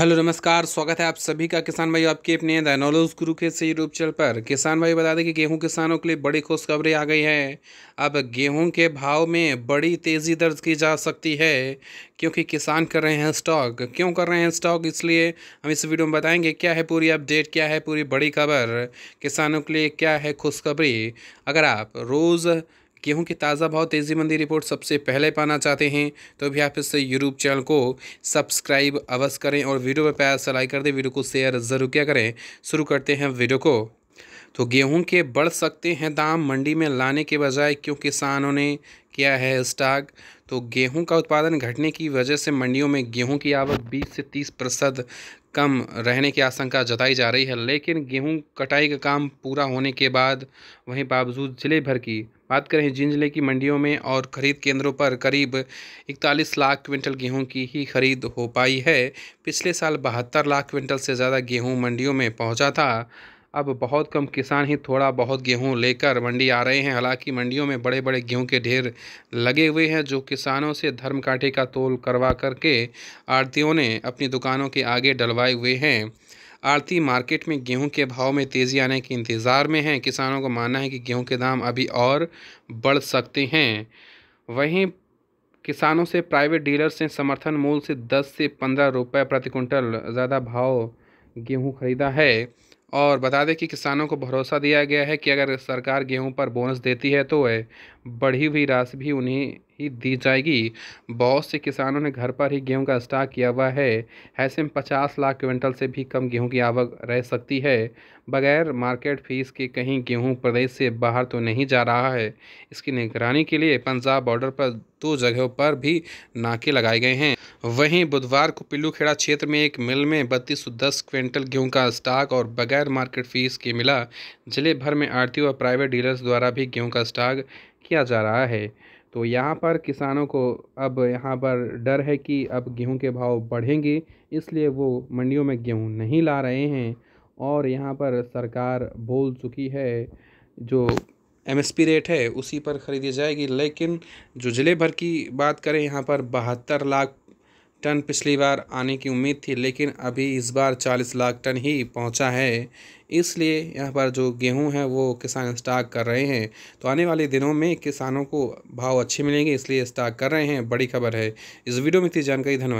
hello नमस्कार स्वागत है आप सभी का किसान भाई आपके अपने दाइनोलॉज गुरु के से यूट्यूब चैनल पर किसान भाई बता दें कि गेहूं किसानों के लिए बड़ी खुशखबरी आ गई है अब गेहूं के भाव में बड़ी तेज़ी दर्ज की जा सकती है क्योंकि किसान कर रहे हैं स्टॉक क्यों कर रहे हैं स्टॉक इसलिए हम इस वीडियो में बताएंगे क्या है पूरी अपडेट क्या है पूरी बड़ी खबर किसानों के लिए क्या है खुशखबरी अगर आप रोज़ गेहूं के ताज़ा भाव तेज़ी मंदी रिपोर्ट सबसे पहले पाना चाहते हैं तो भी आप इस यूट्यूब चैनल को सब्सक्राइब अवश्य करें और वीडियो पर प्यार से लाइक कर दें वीडियो को शेयर ज़रूर किया करें शुरू करते हैं वीडियो को तो गेहूं के बढ़ सकते हैं दाम मंडी में लाने के बजाय क्यों किसानों ने किया है स्टॉक तो गेहूं का उत्पादन घटने की वजह से मंडियों में गेहूं की आवक 20 से 30 प्रतिशत कम रहने की आशंका जताई जा रही है लेकिन गेहूं कटाई का काम पूरा होने के बाद वहीं बावजूद ज़िले भर की बात करें जिन जिले की मंडियों में और खरीद केंद्रों पर करीब इकतालीस लाख क्विंटल गेहूं की ही खरीद हो पाई है पिछले साल बहत्तर लाख क्विंटल से ज़्यादा गेहूँ मंडियों में पहुँचा था अब बहुत कम किसान ही थोड़ा बहुत गेहूं लेकर मंडी आ रहे हैं हालांकि मंडियों में बड़े बड़े गेहूं के ढेर लगे हुए हैं जो किसानों से धर्म काटे का तोल करवा करके आड़तियों ने अपनी दुकानों के आगे डलवाए हुए हैं आरती मार्केट में गेहूं के भाव में तेज़ी आने के इंतज़ार में हैं किसानों का मानना है कि गेहूँ के दाम अभी और बढ़ सकते हैं वहीं किसानों से प्राइवेट डीलर्स ने समर्थन मूल्य से दस से पंद्रह रुपये प्रति क्विंटल ज़्यादा भाव गेहूँ खरीदा है और बता दें कि किसानों को भरोसा दिया गया है कि अगर सरकार गेहूं पर बोनस देती है तो वह बढ़ी हुई राशि भी उन्हें ही दी जाएगी बहुत से किसानों ने घर पर ही गेहूं का स्टॉक किया हुआ है ऐसे में पचास लाख क्विंटल से भी कम गेहूं की आवक रह सकती है बगैर मार्केट फीस के कहीं गेहूं प्रदेश से बाहर तो नहीं जा रहा है इसकी निगरानी के लिए पंजाब बॉर्डर पर दो जगहों पर भी नाके लगाए गए हैं वहीं बुधवार को पिल्लूखेड़ा क्षेत्र में एक मिल में बत्तीस सौ दस क्विंटल गेहूं का स्टॉक और बगैर मार्केट फीस के मिला जिले भर में आरती व प्राइवेट डीलर्स द्वारा भी गेहूं का स्टॉक किया जा रहा है तो यहाँ पर किसानों को अब यहाँ पर डर है कि अब गेहूँ के भाव बढ़ेंगे इसलिए वो मंडियों में गेहूँ नहीं ला रहे हैं और यहाँ पर सरकार बोल चुकी है जो एमएसपी रेट है उसी पर ख़रीदी जाएगी लेकिन जो ज़िले भर की बात करें यहाँ पर बहत्तर लाख टन पिछली बार आने की उम्मीद थी लेकिन अभी इस बार 40 लाख टन ही पहुंचा है इसलिए यहाँ पर जो गेहूं है वो किसान स्टॉक कर रहे हैं तो आने वाले दिनों में किसानों को भाव अच्छे मिलेंगे इसलिए स्टॉक कर रहे हैं बड़ी खबर है इस वीडियो में इतनी जानकारी धन्यवाद